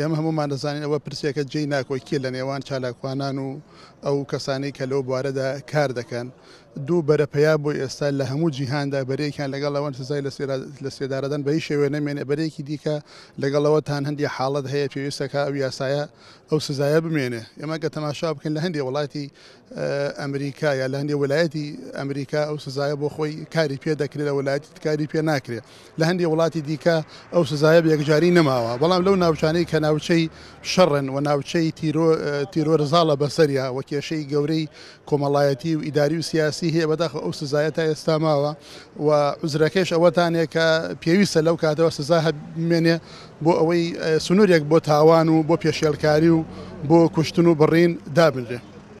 ئێمە هەمومان دەزانین ئەوە پرسیەکە جێی ناکۆی کێ لە نێوان چالاکوانان و ئەو کەسانی کە لەو بوارەدا کار دەکەن دوو بەرەپەیا بۆ ئێستا لە هەموو جیهاندا بەرەیەکیان لەگەڵ ئەوەن سزای لە سێدارەدەن بەی شێوێ نەمێنێ بەرێکی دیکە لەگەڵەوەتان هەندی حاڵت هەیە پێویستەکە ئەو یاسایە ئەو سزایە بمێنێ ئێمە کە تەماشا بکەن لە هەندی وڵاتی ئەمریکا یا لە هەندی ویلایەتی ئەمریکا ئەو سزایە بۆ خۆی کاری پێ دەکرێت لە ویلایەتی کاری پێ ناکرێت لە هەندی وڵاتی دیکە ئەو سزایە یەکجاری نەماوە بەڵام لەو ناوچانەی کە ناوچەی شەڕن و ناوچەی تیرۆرزاڵە بەسەریا وە کێشەی گەورەی کۆمەڵایەتی و ئیداری و سیاسی هەیە بەداخە ئەو سزایە تا ئێستا ماوە و عزرەکەش ئەوەتانێک کە پێویستە لەو کاتەوە سزا هەبمێنێ بۆ ئەوەی سنوورێک بۆ تاوان و بۆ پێشێلکاری و بۆ کوشتن و بڕین دابنرێ.